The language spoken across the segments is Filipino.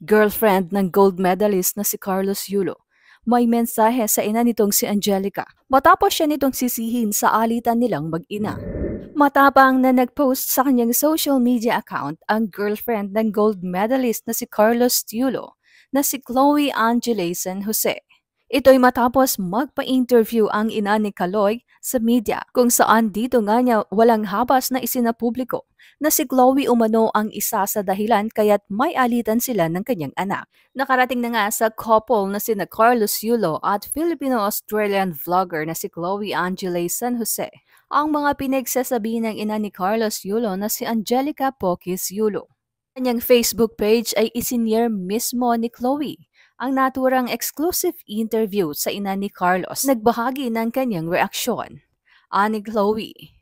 girlfriend ng gold medalist na si Carlos Yulo. May mensahe sa ina nitong si Angelica matapos siya nitong sisihin sa alitan nilang mag-ina. Matapang na nag-post sa kanyang social media account ang girlfriend ng gold medalist na si Carlos Yulo na si Chloe Angelason Jose Ito'y matapos magpa-interview ang ina ni Kaloy sa media kung saan dito nga niya walang habas na isinapubliko na si Chloe umano ang isa sa dahilan kaya't may alitan sila ng kanyang anak. Nakarating na nga sa couple na sina Carlos Yulo at Filipino-Australian vlogger na si Chloe Angela San Jose ang mga pinagsasabi ng ina ni Carlos Yulo na si Angelica Pokis Yulo. Kanyang Facebook page ay isinier mismo ni Chloe ang naturang exclusive interview sa ina ni Carlos. Nagbahagi ng kanyang reaksyon. Ani Chloe,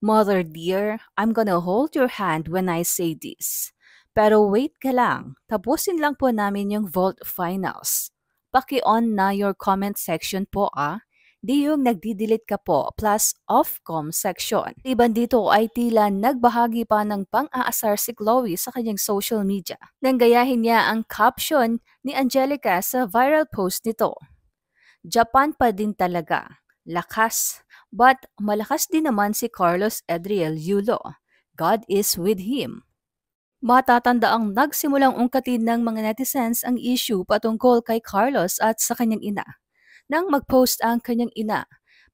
Mother dear, I'm gonna hold your hand when I say this. Pero wait ka lang, tapusin lang po namin yung Vault Finals. Paki-on na your comment section po ah. Di yung nagdidelete ka po plus off-com section. Iban dito ay tila nagbahagi pa ng pang-aasar si Chloe sa kanyang social media. Nang gayahin niya ang caption ni Angelica sa viral post nito. Japan pa din talaga. Lakas. But malakas din naman si Carlos Edriel Yulo. God is with him. Matatanda ang nagsimulang ungkatin ng mga netizens ang issue patungkol kay Carlos at sa kanyang ina. Nang mag-post ang kanyang ina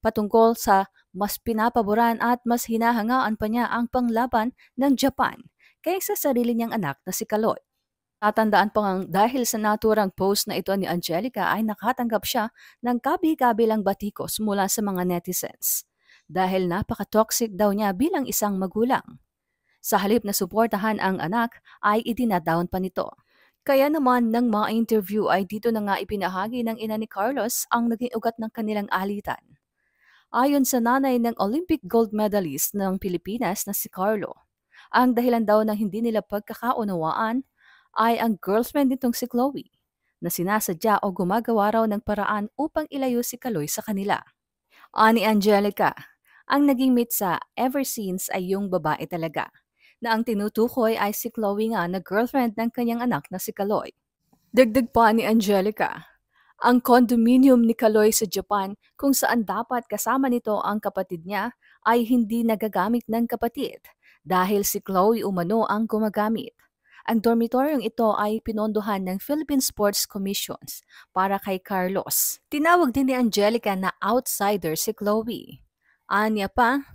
patungkol sa mas pinapaboran at mas hinahangaan pa niya ang panglaban ng Japan kaysa sarili niyang anak na si Kaloy. Tatandaan pa ngang dahil sa naturang post na ito ni Angelica ay nakatanggap siya ng kabi-kabilang batikos mula sa mga netizens dahil napaka-toxic daw niya bilang isang magulang. Sa halip na suportahan ang anak ay idinadown pa nito. Kaya naman ng mga interview ay dito na nga ipinahagi ng ina ni Carlos ang naging ugat ng kanilang alitan. Ayon sa nanay ng Olympic gold medalist ng Pilipinas na si Carlo, ang dahilan daw ng hindi nila pagkakaunawaan ay ang girlfriend nitong si Chloe na sinasadya o gumagawa raw ng paraan upang ilayo si Kaloy sa kanila. Ani Angelica, ang naging mitsa ever since ay yung babae talaga na ang tinutukoy ay si Chloe nga na girlfriend ng kanyang anak na si Kaloy. Dagdag pa ni Angelica, ang condominium ni Kaloy sa Japan kung saan dapat kasama nito ang kapatid niya ay hindi nagagamit ng kapatid dahil si Chloe umano ang gumagamit. Ang dormitoryong ito ay pinondohan ng Philippine Sports Commission para kay Carlos. Tinawag din ni Angelica na outsider si Chloe. Anya pa,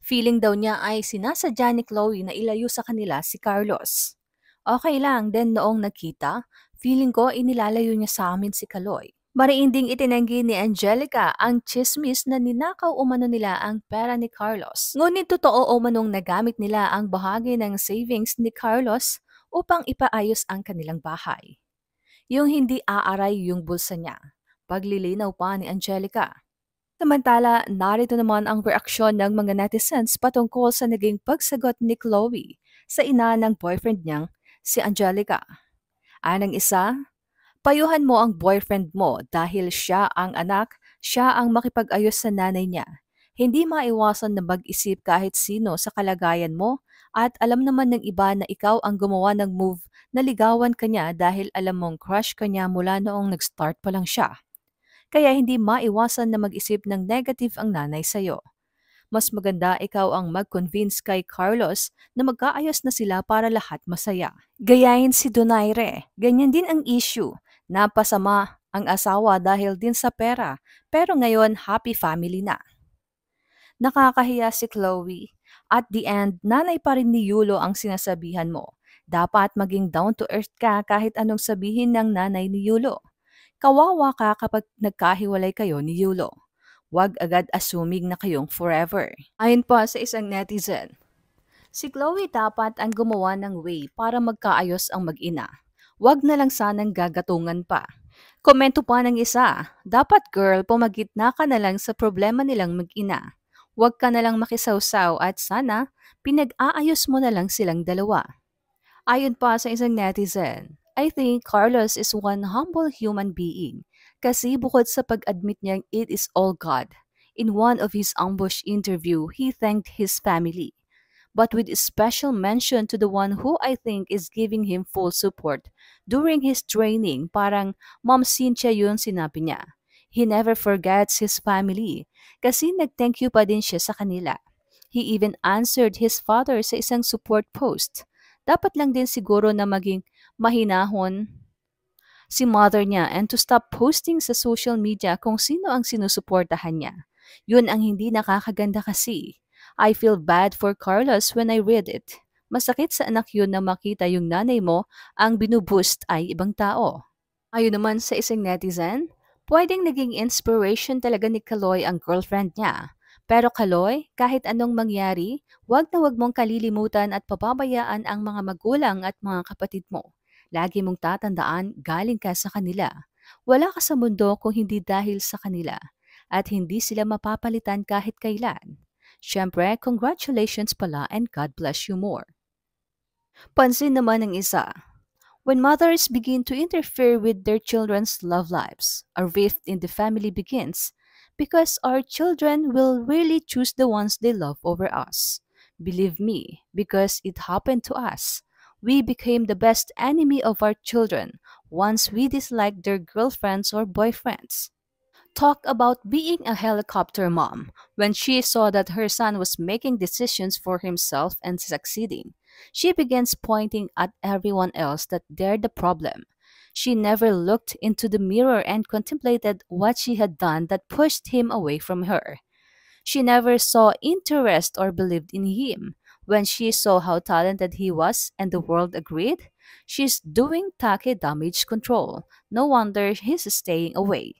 feeling daw niya ay sinasadya ni Chloe na ilayo sa kanila si Carlos. Okay lang din noong nakita, feeling ko inilalayo niya sa amin si Kaloy. Mariinding itinanggi ni Angelica ang chismis na ninakaw umano nila ang pera ni Carlos. Ngunit totoo o manong nagamit nila ang bahagi ng savings ni Carlos upang ipaayos ang kanilang bahay. Yung hindi aaray yung bulsa niya, paglilinaw pa ni Angelica. Samantala, narito naman ang reaksyon ng mga netizens patungkol sa naging pagsagot ni Chloe sa ina ng boyfriend niyang si Angelica. Anang isa, payuhan mo ang boyfriend mo dahil siya ang anak, siya ang makipag-ayos sa nanay niya. Hindi maiwasan na mag-isip kahit sino sa kalagayan mo at alam naman ng iba na ikaw ang gumawa ng move na ligawan kanya dahil alam mong crush kanya mula noong nag-start pa lang siya. Kaya hindi maiwasan na mag-isip ng negative ang nanay sa'yo mas maganda ikaw ang mag-convince kay Carlos na magkaayos na sila para lahat masaya. Gayahin si Donaire. Ganyan din ang issue. Napasama ang asawa dahil din sa pera, pero ngayon happy family na. Nakakahiya si Chloe. At the end, nanay pa rin ni Yulo ang sinasabihan mo. Dapat maging down to earth ka kahit anong sabihin ng nanay ni Yulo. Kawawa ka kapag nagkahiwalay kayo ni Yulo. Huwag agad assuming na kayong forever. Ayon po sa isang netizen. Si Chloe dapat ang gumawa ng way para magkaayos ang mag-ina. Huwag na lang sanang gagatungan pa. Komento pa ng isa, dapat girl, pumagitna ka na lang sa problema nilang mag-ina. Huwag ka na lang makisawsaw at sana pinag-aayos mo na lang silang dalawa. Ayon pa sa isang netizen, I think Carlos is one humble human being kasi bukod sa pag-admit niyang it is all God, in one of his ambush interview, he thanked his family but with special mention to the one who I think is giving him full support during his training. Parang Mom Cynthia yun sinabi niya. He never forgets his family kasi nag-thank you pa din siya sa kanila. He even answered his father sa isang support post. Dapat lang din siguro na maging mahinahon si mother niya and to stop posting sa social media kung sino ang sinusuportahan niya. Yun ang hindi nakakaganda kasi. I feel bad for Carlos when I read it. Masakit sa anak yun na makita yung nanay mo ang binuboost ay ibang tao. Ayon naman sa isang netizen, Pwedeng naging inspiration talaga ni Kaloy ang girlfriend niya. Pero Kaloy, kahit anong mangyari, huwag na wag mong kalilimutan at pababayaan ang mga magulang at mga kapatid mo. Lagi mong tatandaan galing ka sa kanila. Wala ka sa mundo kung hindi dahil sa kanila at hindi sila mapapalitan kahit kailan. Siyempre, congratulations pala and God bless you more. Pansin naman ng isa, When mothers begin to interfere with their children's love lives, a rift in the family begins because our children will really choose the ones they love over us. Believe me, because it happened to us. We became the best enemy of our children once we disliked their girlfriends or boyfriends. Talk about being a helicopter mom when she saw that her son was making decisions for himself and succeeding she begins pointing at everyone else that they're the problem. She never looked into the mirror and contemplated what she had done that pushed him away from her. She never saw interest or believed in him. When she saw how talented he was and the world agreed, she's doing Take damage control. No wonder he's staying away.